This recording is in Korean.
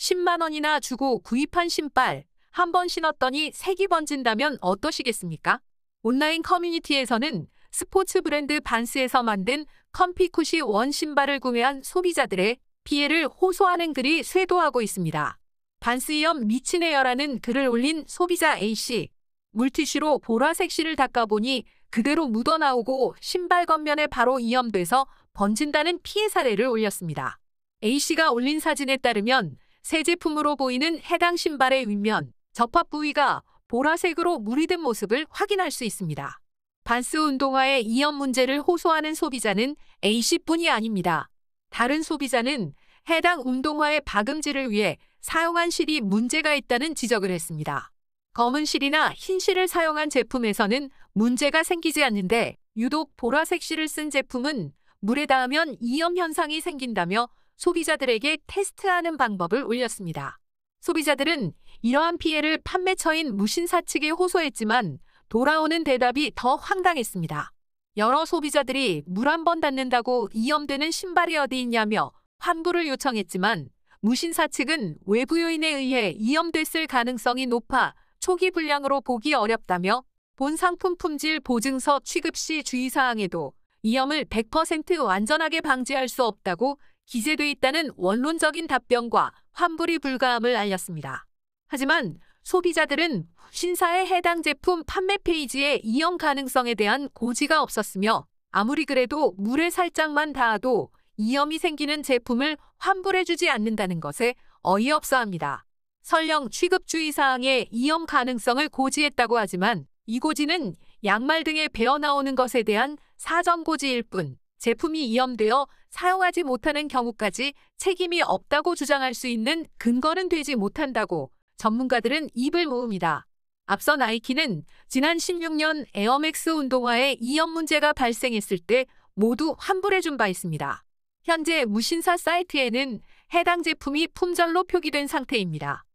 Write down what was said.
10만 원이나 주고 구입한 신발 한 번 신었더니 색이 번진다면 어떠시겠습니까? 온라인 커뮤니티에서는 스포츠 브랜드 반스에서 만든 컴피쿠시 원 신발을 구매한 소비자들의 피해를 호소하는 글이 쇄도하고 있습니다. 반스이염 미친네여라는 글을 올린 소비자 A씨. 물티슈로 보라색 실을 닦아보니 그대로 묻어나오고 신발 겉면에 바로 이염돼서 번진다는 피해 사례를 올렸습니다. A씨가 올린 사진에 따르면 새 제품으로 보이는 해당 신발의 윗면, 접합 부위가 보라색으로 무리된 모습을 확인할 수 있습니다. 반스 운동화의 이염 문제를 호소하는 소비자는 A씨뿐이 아닙니다. 다른 소비자는 해당 운동화의 박음질을 위해 사용한 실이 문제가 있다는 지적을 했습니다. 검은 실이나 흰 실을 사용한 제품에서는 문제가 생기지 않는데 유독 보라색 실을 쓴 제품은 물에 닿으면 이염 현상이 생긴다며 소비자들에게 테스트하는 방법을 올렸습니다. 소비자들은 이러한 피해를 판매처인 무신사 측에 호소했지만 돌아오는 대답이 더 황당했습니다. 여러 소비자들이 물 한 번 닿는다고 이염되는 신발이 어디 있냐며 환불을 요청했지만 무신사 측은 외부 요인에 의해 이염됐을 가능성이 높아 초기 불량으로 보기 어렵다며 본 상품 품질 보증서 취급 시 주의사항에도 이염을 100% 완전하게 방지할 수 없다고 기재돼 있다는 원론적인 답변과 환불이 불가함을 알렸습니다. 하지만 소비자들은 신사의 해당 제품 판매 페이지에 이용 가능성에 대한 고지가 없었으며 아무리 그래도 물에 살짝만 닿아도 이염이 생기는 제품을 환불해주지 않는다는 것에 어이없어 합니다. 설령 취급주의 사항에 이염 가능성을 고지했다고 하지만 이 고지는 양말 등에 베어 나오는 것에 대한 사전 고지일 뿐 제품이 이염되어 사용하지 못하는 경우까지 책임이 없다고 주장할 수 있는 근거는 되지 못한다고 전문가들은 입을 모읍니다. 앞서 나이키는 지난 16년 에어맥스 운동화에 이염 문제가 발생했을 때 모두 환불해준 바 있습니다. 현재 무신사 사이트에는 해당 제품이 품절로 표기된 상태입니다.